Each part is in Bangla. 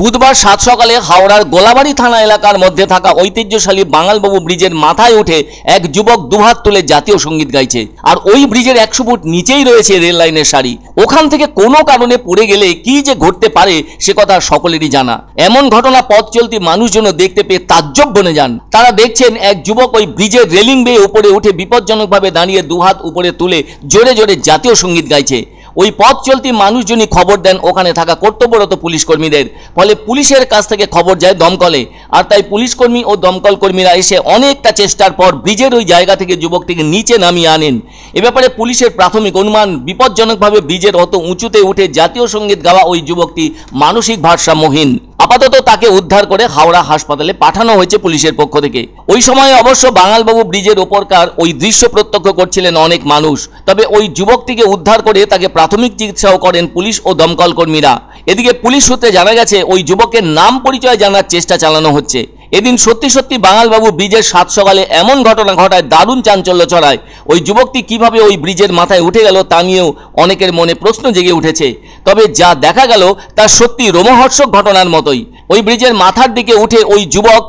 বুধবার সাত সকালে হাওড়ার গোলাবাড়ি থানা এলাকার মধ্যে থাকা ঐতিহ্যশালী বাঙালবাবু ব্রিজের মাথায় উঠে এক যুবক দুহাত তুলে জাতীয় সঙ্গীত গাইছে আর ওই ব্রিজের একশো ফুট নিচেই রয়েছে রেল লাইনের শাড়ি ওখান থেকে কোনো কারণে পড়ে গেলে কি যে ঘটতে পারে সে কথা সকলেরই জানা এমন ঘটনা পথ চলতি যেন দেখতে পেয়ে তাজ্জব বনে যান তারা দেখছেন এক যুবক ওই ব্রিজের রেলিং বেয়ে উপরে উঠে বিপজ্জনকভাবে দাঁড়িয়ে দুহাত উপরে তুলে জোরে জোরে জাতীয় সঙ্গীত গাইছে ওই পথ চলতি মানুষজনই খবর দেন ওখানে থাকা কর্তব্যরত পুলিশকর্মীদের ফলে পুলিশের কাছ থেকে খবর যায় দমকলে আর তাই পুলিশকর্মী ও দমকল কর্মীরা এসে অনেকটা চেষ্টার পর ব্রিজের ওই জায়গা থেকে যুবকটিকে নিচে নামিয়ে আনেন এ ব্যাপারে পুলিশের প্রাথমিক অনুমান বিপজ্জনকভাবে ব্রিজের অত উঁচুতে উঠে জাতীয় সঙ্গীত গাওয়া ওই যুবকটি মানসিক ভারসাম্যহীন আপাতত তাকে উদ্ধার করে হাওড়া হাসপাতালে পাঠানো হয়েছে পুলিশের পক্ষ থেকে ওই সময় অবশ্য বাঙালবাবু ব্রিজের ওপরকার ওই দৃশ্য প্রত্যক্ষ করছিলেন অনেক মানুষ তবে ওই যুবকটিকে উদ্ধার করে তাকে প্রাথমিক চিকিৎসাও করেন পুলিশ ও দমকল কর্মীরা এদিকে পুলিশ সূত্রে জানা গেছে ওই যুবকের নাম পরিচয় জানার চেষ্টা চালানো হচ্ছে এদিন সত্যি সত্যি বাঙালবাবু ব্রিজের সাত সকালে এমন ঘটনা ঘটায় দারুণ চাঞ্চল্য ছড়ায় ওই যুবকটি কিভাবে ওই ব্রিজের মাথায় উঠে গেল তা নিয়েও অনেকের মনে প্রশ্ন জেগে উঠেছে তবে যা দেখা গেল তা সত্যি রোমহর্ষক ঘটনার মতোই ওই ব্রিজের মাথার দিকে উঠে ওই যুবক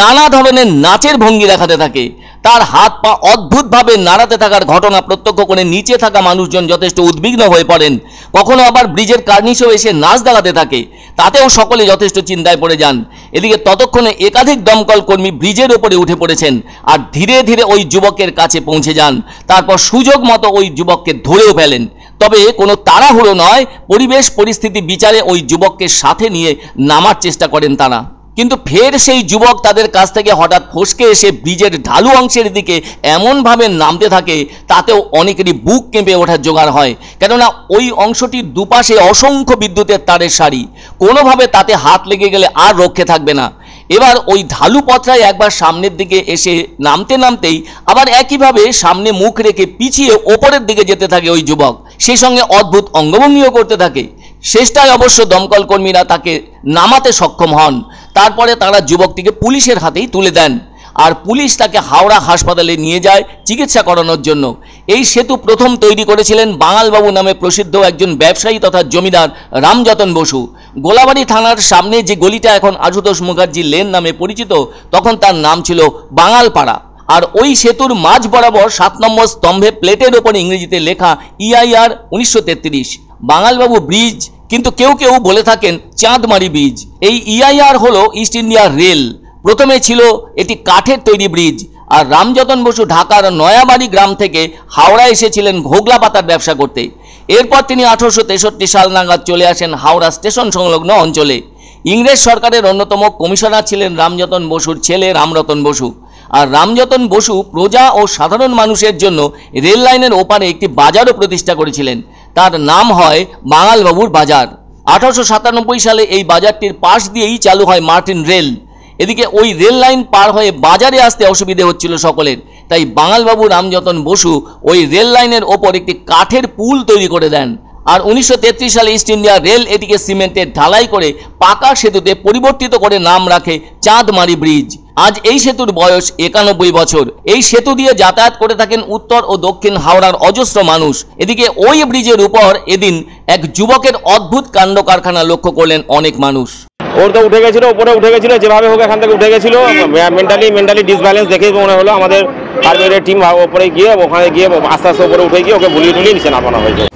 নানা ধরনের নাচের ভঙ্গি দেখাতে থাকে তার হাত পা অদ্ভুতভাবে নাড়াতে থাকার ঘটনা প্রত্যক্ষ করে নিচে থাকা মানুষজন যথেষ্ট উদ্বিগ্ন হয়ে পড়েন কখনো আবার ব্রিজের কার্নিশেও এসে নাচ দেখাতে থাকে তাতেও সকলে যথেষ্ট চিন্তায় পড়ে যান এদিকে ততক্ষণে একাধিক দমকল কর্মী ব্রিজের ওপরে উঠে পড়েছেন আর ধীরে ধীরে ওই যুবকের কাছে পৌঁছে যান তারপর সুযোগ মতো ওই যুবককে ধরেও ফেলেন তবে কোনো তাড়াহুড়ো নয় পরিবেশ পরিস্থিতি বিচারে ওই যুবককে সাথে নিয়ে নামার চেষ্টা করেন তারা কিন্তু ফের সেই যুবক তাদের কাছ থেকে হঠাৎ ফসকে এসে ব্রিজের ঢালু অংশের দিকে এমনভাবে নামতে থাকে তাতেও অনেকেরই বুক কেঁপে ওঠার জোগাড় হয় কেননা ওই অংশটির দুপাশে অসংখ্য বিদ্যুতের তারের সারি কোনোভাবে তাতে হাত লেগে গেলে আর রক্ষে থাকবে না এবার ওই ঢালু পথরায় একবার সামনের দিকে এসে নামতে নামতেই আবার একইভাবে সামনে মুখ রেখে পিছিয়ে ওপরের দিকে যেতে থাকে ওই যুবক সেই সঙ্গে অদ্ভুত অঙ্গভঙ্গিও করতে থাকে শেষটায় অবশ্য দমকল কর্মীরা তাকে নামাতে সক্ষম হন তারপরে তারা যুবকটিকে পুলিশের হাতেই তুলে দেন আর পুলিশ তাকে হাওড়া হাসপাতালে নিয়ে যায় চিকিৎসা করানোর জন্য এই সেতু প্রথম তৈরি করেছিলেন বাঙালবাবু নামে প্রসিদ্ধ একজন ব্যবসায়ী তথা জমিদার রামযতন বসু গোলাবাড়ি থানার সামনে যে গলিটা এখন আশুতোষ মুখার্জি লেন নামে পরিচিত তখন তার নাম ছিল বাঙালপাড়া আর ওই সেতুর মাঝ বরাবর সাত নম্বর স্তম্ভে প্লেটের ওপর ইংরেজিতে লেখা ইআইআর e উনিশশো বাঙালবাবু ব্রিজ কিন্তু কেউ কেউ বলে থাকেন চাঁদমারি ব্রিজ এই ইআইআর e হলো ইস্ট ইন্ডিয়া রেল প্রথমে ছিল এটি কাঠের তৈরি ব্রিজ আর রামযতন বসু ঢাকার নয়াবাড়ি গ্রাম থেকে হাওড়া এসেছিলেন ঘোগলা পাতার ব্যবসা করতে এরপর তিনি আঠারোশো তেষট্টি সাল নাগাদ চলে আসেন হাওড়া স্টেশন সংলগ্ন অঞ্চলে ইংরেজ সরকারের অন্যতম কমিশনার ছিলেন রামযতন বসুর ছেলে রামরতন বসু আর রামযতন বসু প্রজা ও সাধারণ মানুষের জন্য রেল লাইনের ওপারে একটি বাজারও প্রতিষ্ঠা করেছিলেন তার নাম হয় বাঙালবাবুর বাজার আঠারোশো সালে এই বাজারটির পাশ দিয়েই চালু হয় মার্টিন রেল এদিকে ওই রেল লাইন পার হয়ে বাজারে আসতে অসুবিধে হচ্ছিল সকলের তাই বাঙালবাবু রামযতন বসু ওই রেল লাইনের ওপর একটি কাঠের পুল তৈরি করে দেন আর উনিশশো সালে ইস্ট ইন্ডিয়া রেল এটিকে সিমেন্টের ঢালাই করে পাকা সেতুতে পরিবর্তিত করে নাম রাখে চাঁদমারি ব্রিজ আজ এই সেতুর বয়স একানব্বই বছর এই সেতু দিয়ে যাতায়াত করে থাকেন উত্তর ও দক্ষিণ হাওড়ার অজস্র মানুষ এদিকে ওই ব্রিজের উপর এদিন এক যুবকের অদ্ভুত কাণ্ড কারখানা লক্ষ্য করলেন অনেক মানুষ ওর তো উঠে গেছিলো ওপরে উঠে গেছিলো যেভাবে হোক এখান থেকে উঠে গেছিলো মেন্টালি মেন্টালি ডিসব্যালেন্স দেখে মনে হলো আমাদের টিম ওপরে গিয়ে ওখানে গিয়ে আস্তে আস্তে ওপরে উঠে গিয়ে ওকে বুলিয়ে টুলিয়ে নিচে নামানো হয়েছে